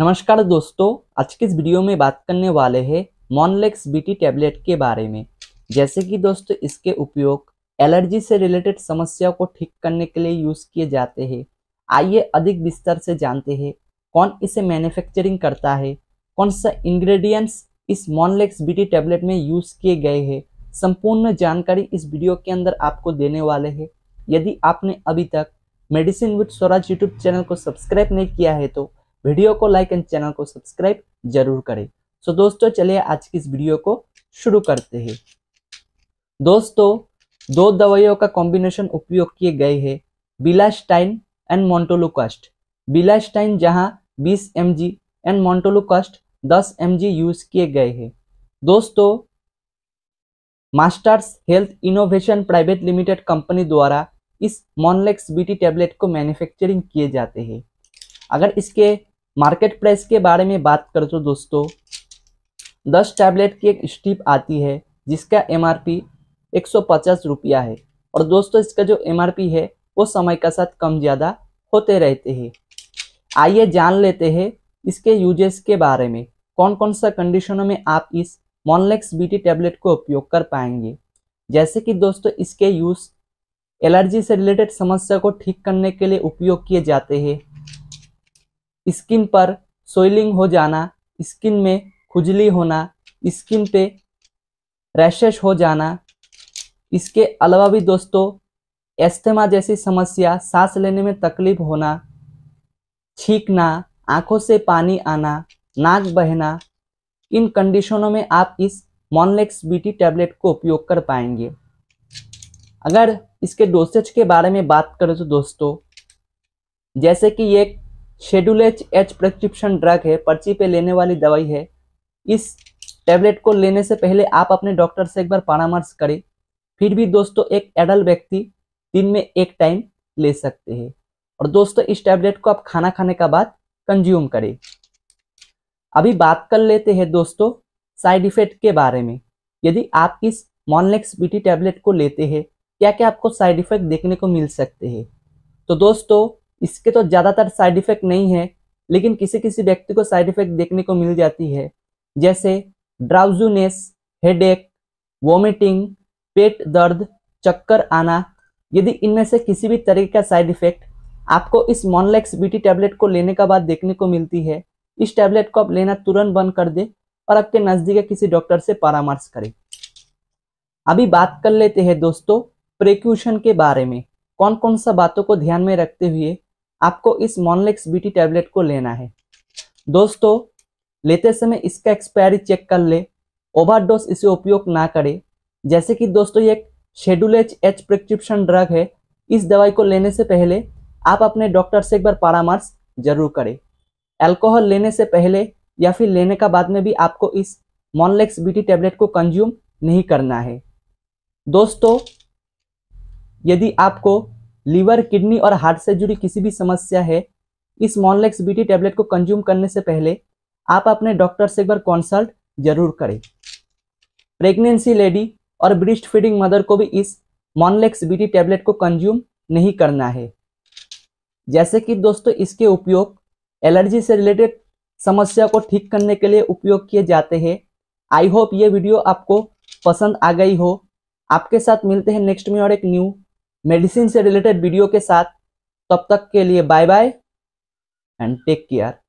नमस्कार दोस्तों आज के इस वीडियो में बात करने वाले हैं मॉनलेक्स बीटी टैबलेट के बारे में जैसे कि दोस्तों इसके उपयोग एलर्जी से रिलेटेड समस्या को ठीक करने के लिए यूज़ किए जाते हैं आइए अधिक विस्तार से जानते हैं कौन इसे मैन्युफैक्चरिंग करता है कौन सा इंग्रेडिएंट्स इस मॉनलेक्स बीटी टैबलेट में यूज़ किए गए हैं संपूर्ण जानकारी इस वीडियो के अंदर आपको देने वाले है यदि आपने अभी तक medicine with Swaraj YouTube channel को सब्सक्राइब नहीं किया है तो वीडियो को लाइक एंड चैनल को सब्सक्राइब जरूर करें सो so, दोस्तों चलिए आज की इस वीडियो को शुरू करते हैं दोस्तों दो दवाइयों का कॉम्बिनेशन उपयोग किए गए हैं बिलास्टाइन एंड मोन्टोलोकास्ट बिलास्टाइन जहां 20 M G and montelukast 10 M G use किए गए हैं दोस्तों masters health innovation private limited company द्वारा इस मॉनलेक्स बीटी टैबलेट को मैन्युफैक्चरिंग किए जाते हैं अगर इसके मार्केट प्राइस के बारे में बात कर तो दोस्तों दस टैबलेट की एक स्ट्रिप आती है जिसका एम आर पी एक सौ पचास रुपया है और दोस्तों इसका जो एम आर पी है वो समय के साथ कम ज़्यादा होते रहते हैं आइए जान लेते हैं इसके यूजेस के बारे में कौन कौन सा कंडीशनों में आप इस मॉनलेक्स बीटी टैबलेट को उपयोग कर पाएंगे जैसे कि दोस्तों इसके यूज़ एलर्जी से रिलेटेड समस्या को ठीक करने के लिए उपयोग किए जाते हैं स्किन पर सोइलिंग हो जाना स्किन में खुजली होना स्किन पे रैशेस हो जाना इसके अलावा भी दोस्तों एस्थमा जैसी समस्या सांस लेने में तकलीफ होना छींकना आंखों से पानी आना नाक बहना इन कंडीशनों में आप इस मॉनलेक्स बीटी टैबलेट को उपयोग कर पाएंगे अगर इसके डोसेज के बारे में बात करें तो दोस्तों जैसे कि ये schedule H H prescription drug है पर्ची पे लेने वाली दवाई है इस टैबलेट को लेने से पहले आप अपने डॉक्टर से एक बार परामर्श करें फिर भी दोस्तों एक एडल्ट व्यक्ति दिन में एक टाइम ले सकते हैं और दोस्तों इस टैबलेट को आप खाना खाने का बाद कंज्यूम करें अभी बात कर लेते हैं दोस्तों साइड इफेक्ट के बारे में यदि आप इस मॉनलेक्स बीटी टैबलेट को लेते हैं क्या क्या आपको साइड इफेक्ट देखने को मिल सकते हैं तो दोस्तों इसके तो ज़्यादातर साइड इफेक्ट नहीं है लेकिन किसी किसी व्यक्ति को साइड इफेक्ट देखने को मिल जाती है जैसे ड्राउजूनेस हेडेक वॉमिटिंग पेट दर्द चक्कर आना यदि इनमें से किसी भी तरीके का साइड इफेक्ट आपको इस मॉनलेक्स बीटी टैबलेट को लेने के बाद देखने को मिलती है इस टैबलेट को आप लेना तुरंत बंद कर दें और आपके नज़दीक किसी डॉक्टर से परामर्श करें अभी बात कर लेते हैं दोस्तों प्रिक्यूशन के बारे में कौन कौन सा बातों को ध्यान में रखते हुए आपको इस मॉनलेक्स बी टैबलेट को लेना है दोस्तों लेते समय इसका एक्सपायरी चेक कर ले ओवरडोज इसे उपयोग ना करें जैसे कि दोस्तों ये एक schedule H H prescription drug है इस दवाई को लेने से पहले आप अपने डॉक्टर से एक बार परामर्श जरूर करें अल्कोहल लेने से पहले या फिर लेने का बाद में भी आपको इस मॉनलेक्स बीटी टैबलेट को कंज्यूम नहीं करना है दोस्तों यदि आपको लीवर किडनी और हार्ट से जुड़ी किसी भी समस्या है इस मॉनलेक्स बीटी टैबलेट को कंज्यूम करने से पहले आप अपने डॉक्टर से एक बार कंसल्ट जरूर करें प्रेगनेंसी लेडी और ब्रिस्ट फीडिंग मदर को भी इस मॉनलेक्स बीटी टैबलेट को कंज्यूम नहीं करना है जैसे कि दोस्तों इसके उपयोग एलर्जी से रिलेटेड समस्या को ठीक करने के लिए उपयोग किए जाते हैं आई होप ये वीडियो आपको पसंद आ गई हो आपके साथ मिलते हैं नेक्स्ट में और एक न्यू मेडिसिन से रिलेटेड वीडियो के साथ तब तक के लिए bye bye and take care